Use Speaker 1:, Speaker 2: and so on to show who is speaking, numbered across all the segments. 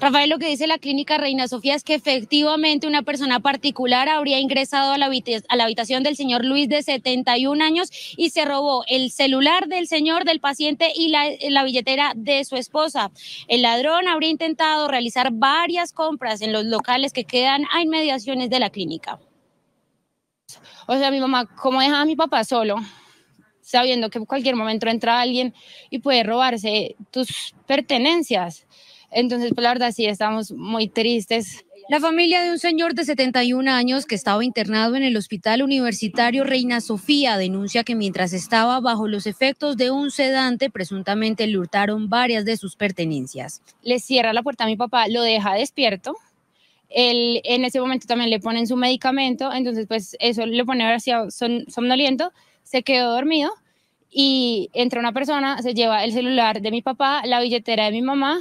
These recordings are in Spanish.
Speaker 1: Rafael, lo que dice la clínica Reina Sofía es que efectivamente una persona particular habría ingresado a la, habitación del señor Luis de 71 años y se robó el celular del señor, del paciente y la, billetera de su esposa. El ladrón habría intentado realizar varias compras en los locales que quedan a inmediaciones de la clínica.
Speaker 2: O sea, mi mamá, como dejaba a mi papá solo? Sabiendo que en cualquier momento entra alguien y puede robarse tus pertenencias. Entonces, pues la verdad sí, estamos muy tristes. La familia de un señor de 71 años que
Speaker 1: estaba internado en el Hospital Universitario Reina Sofía denuncia que mientras estaba bajo los efectos de un sedante, presuntamente le hurtaron varias de sus pertenencias. Le cierra
Speaker 2: la puerta a mi papá, lo deja despierto. en ese momento también le ponen su medicamento, entonces pues eso le pone hacia son, somnoliento, se quedó dormido y entra una persona, se lleva el celular de mi papá, la billetera de mi mamá,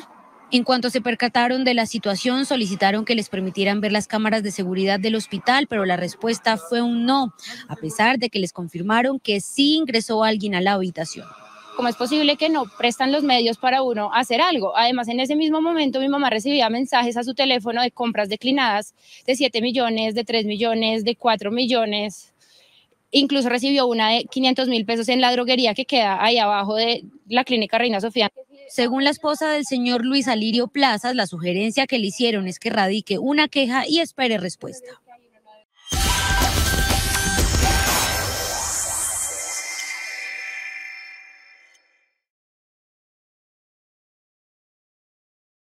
Speaker 2: en cuanto
Speaker 1: se percataron de la situación, solicitaron que les permitieran ver las cámaras de seguridad del hospital, pero la respuesta fue un no, a pesar de que les confirmaron que sí ingresó alguien a la habitación.
Speaker 2: ¿Cómo es posible que no prestan los medios para uno hacer algo? Además, en ese mismo momento mi mamá recibía mensajes a su teléfono de compras declinadas de 7 millones, de 3 millones, de 4 millones. Incluso recibió una de 500 mil pesos en la droguería que queda ahí abajo de la clínica Reina Sofía. Según la esposa del señor Luis Alirio
Speaker 1: Plazas, la sugerencia que le hicieron es que radique una queja y espere respuesta.